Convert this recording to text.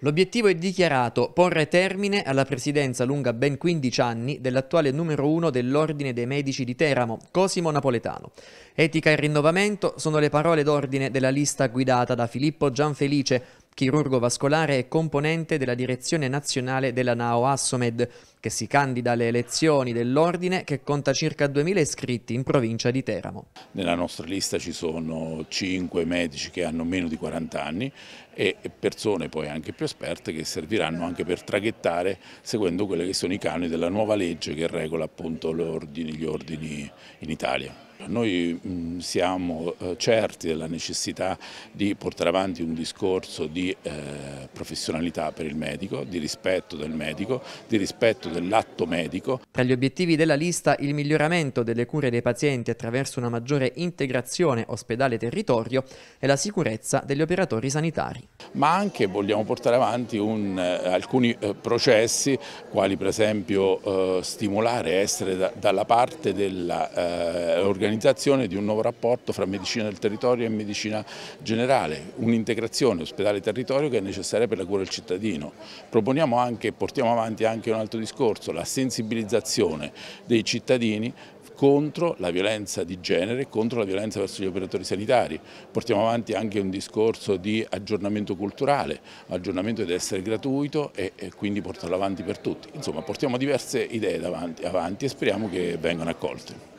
L'obiettivo è dichiarato porre termine alla presidenza lunga ben 15 anni dell'attuale numero 1 dell'Ordine dei Medici di Teramo, Cosimo Napoletano. Etica e rinnovamento sono le parole d'ordine della lista guidata da Filippo Gianfelice, chirurgo vascolare e componente della direzione nazionale della NAO Assomed, che si candida alle elezioni dell'ordine che conta circa 2.000 iscritti in provincia di Teramo. Nella nostra lista ci sono 5 medici che hanno meno di 40 anni e persone poi anche più esperte che serviranno anche per traghettare seguendo quelli che sono i canoni della nuova legge che regola appunto gli ordini, gli ordini in Italia. Noi mh, siamo eh, certi della necessità di portare avanti un discorso di eh, professionalità per il medico, di rispetto del medico, di rispetto dell'atto medico. Tra gli obiettivi della lista il miglioramento delle cure dei pazienti attraverso una maggiore integrazione ospedale-territorio e la sicurezza degli operatori sanitari. Ma anche vogliamo portare avanti un, eh, alcuni eh, processi quali per esempio eh, stimolare, essere da, dalla parte dell'organizzazione eh, l'organizzazione di un nuovo rapporto fra medicina del territorio e medicina generale, un'integrazione ospedale-territorio che è necessaria per la cura del cittadino. Proponiamo anche e portiamo avanti anche un altro discorso, la sensibilizzazione dei cittadini contro la violenza di genere, e contro la violenza verso gli operatori sanitari. Portiamo avanti anche un discorso di aggiornamento culturale, aggiornamento deve essere gratuito e, e quindi portarlo avanti per tutti. Insomma, portiamo diverse idee davanti, avanti e speriamo che vengano accolte.